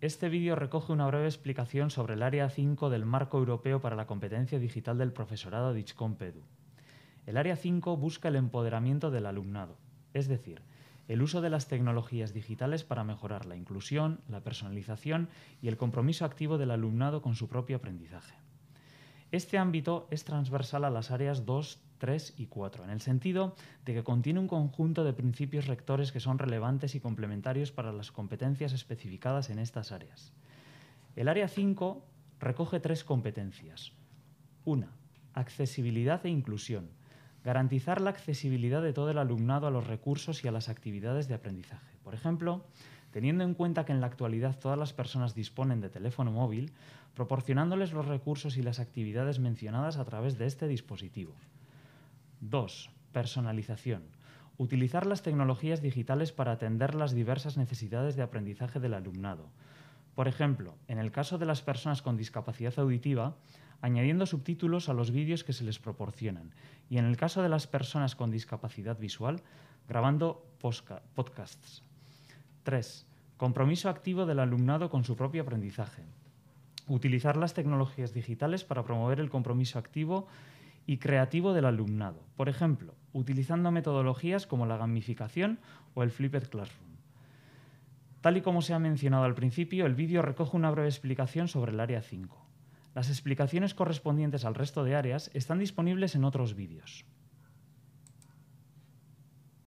este vídeo recoge una breve explicación sobre el Área 5 del Marco Europeo para la Competencia Digital del Profesorado de El Área 5 busca el empoderamiento del alumnado, es decir, el uso de las tecnologías digitales para mejorar la inclusión, la personalización y el compromiso activo del alumnado con su propio aprendizaje. Este ámbito es transversal a las áreas 2, 3 y 4, en el sentido de que contiene un conjunto de principios rectores que son relevantes y complementarios para las competencias especificadas en estas áreas. El área 5 recoge tres competencias. Una, accesibilidad e inclusión. Garantizar la accesibilidad de todo el alumnado a los recursos y a las actividades de aprendizaje. Por ejemplo, teniendo en cuenta que en la actualidad todas las personas disponen de teléfono móvil, proporcionándoles los recursos y las actividades mencionadas a través de este dispositivo. 2. Personalización. Utilizar las tecnologías digitales para atender las diversas necesidades de aprendizaje del alumnado. Por ejemplo, en el caso de las personas con discapacidad auditiva, añadiendo subtítulos a los vídeos que se les proporcionan. Y en el caso de las personas con discapacidad visual, grabando podcasts. 3. Compromiso activo del alumnado con su propio aprendizaje. Utilizar las tecnologías digitales para promover el compromiso activo y creativo del alumnado, por ejemplo, utilizando metodologías como la gamificación o el Flipped Classroom. Tal y como se ha mencionado al principio, el vídeo recoge una breve explicación sobre el área 5. Las explicaciones correspondientes al resto de áreas están disponibles en otros vídeos.